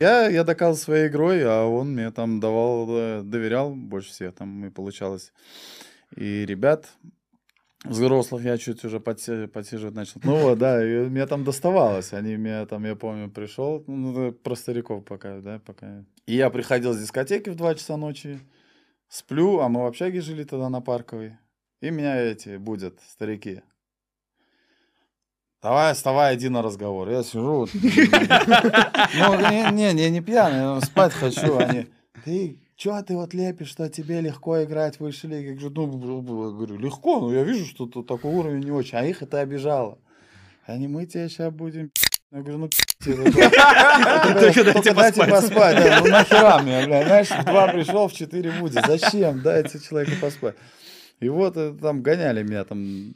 Я, я доказывал своей игрой, а он мне там давал, э, доверял больше всех, там и получалось. И ребят, взрослых я чуть уже подсе- подсиживать начал. Ну вот, да, и мне там доставалось. Они меня там, я помню, пришел, ну, ну, про стариков пока, да, пока. И я приходил с дискотеки в 2 часа ночи, сплю, а мы в общаге жили тогда на Парковой. И меня эти будут, старики. Давай, вставай, иди на разговор. Я сижу. Ну, не, не, не пьяный, спать хочу. Они, а ты Че ты вот лепишь, что тебе легко играть в высшей лиге? Я говорю, «Ну, легко, но я вижу, что такой уровень не очень. А их это обижало. Они, мы тебя сейчас будем... Я говорю, ну, типа, ну только дайте поспать. Ну, нахера мне, бля, знаешь, два пришел, в четыре будет. Зачем? Дайте человеку поспать. И вот э, там гоняли меня там